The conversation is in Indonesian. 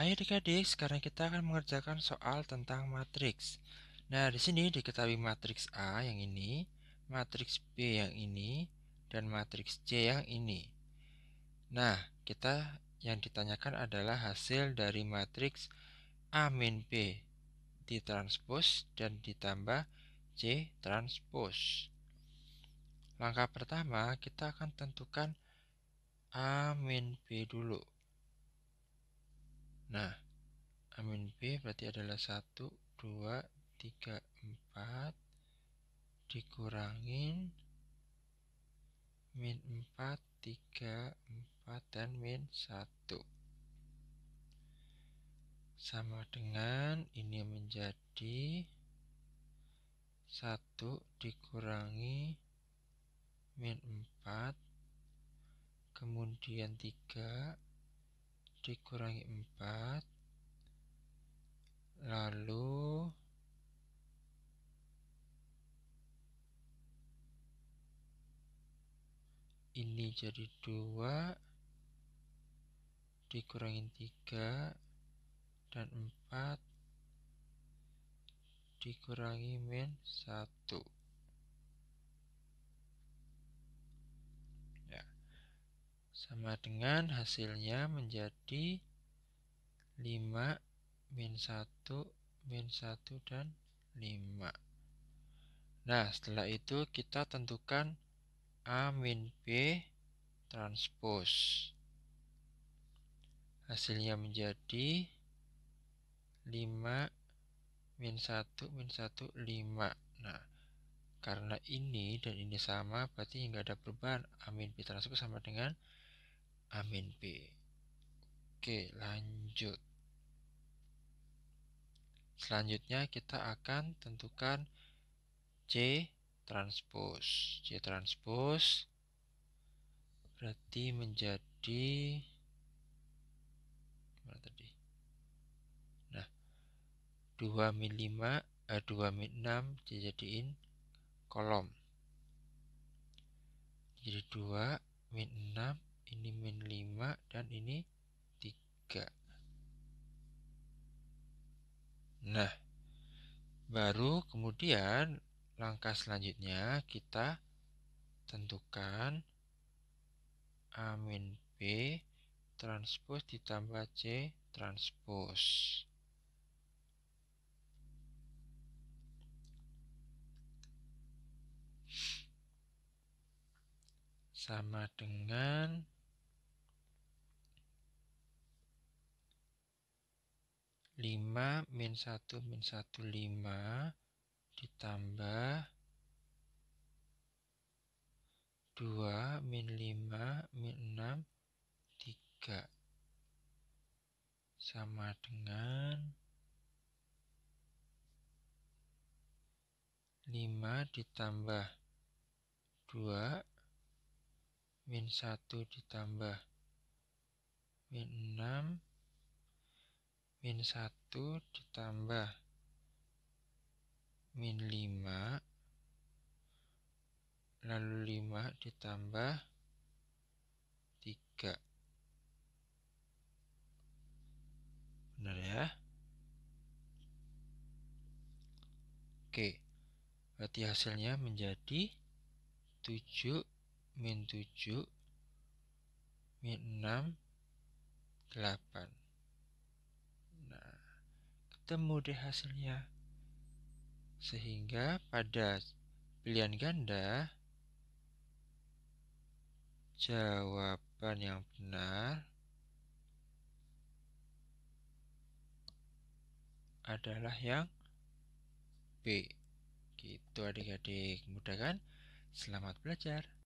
Hai adik-adik, sekarang kita akan mengerjakan soal tentang matriks. Nah, di sini diketahui matriks A yang ini, matriks B yang ini, dan matriks C yang ini. Nah, kita yang ditanyakan adalah hasil dari matriks A min B ditranspos dan ditambah C transpose Langkah pertama, kita akan tentukan A min B dulu. Nah, amin B berarti adalah 1, 2, 3, 4 dikurangin min 4, 3, 4 dan min 1 sama dengan ini menjadi 1 dikurangi min 4 kemudian 3 dikurangi 4 lalu ini jadi 2 dikurangi 3 dan 4 dikurangi min 1 sama dengan hasilnya menjadi 5 min 1 min 1 dan 5 nah setelah itu kita tentukan A min B transpose hasilnya menjadi 5 min 1 min 1 5 nah karena ini dan ini sama berarti nggak ada perubahan A min B transpose sama dengan Amin B Oke, lanjut. Selanjutnya kita akan tentukan C transpose. C transpose berarti menjadi mana tadi? Nah, 2 min 5 eh, 2 min 6 dijadiin kolom. Jadi 2 min 6 ini min 5 dan ini 3 nah baru kemudian langkah selanjutnya kita tentukan A min B transpose ditambah C transpose sama dengan 5 min 1 min 1 5 ditambah 2 min 5 min 6 3 sama dengan 5 ditambah 2 min 1 ditambah min 6 min 1 ditambah min 5 lalu 5 ditambah 3 benar ya oke berarti hasilnya menjadi 7 min 7 min 6 8 ketemu deh hasilnya. Sehingga pada pilihan ganda jawaban yang benar adalah yang B. Gitu adik-adik, mudah kan? Selamat belajar.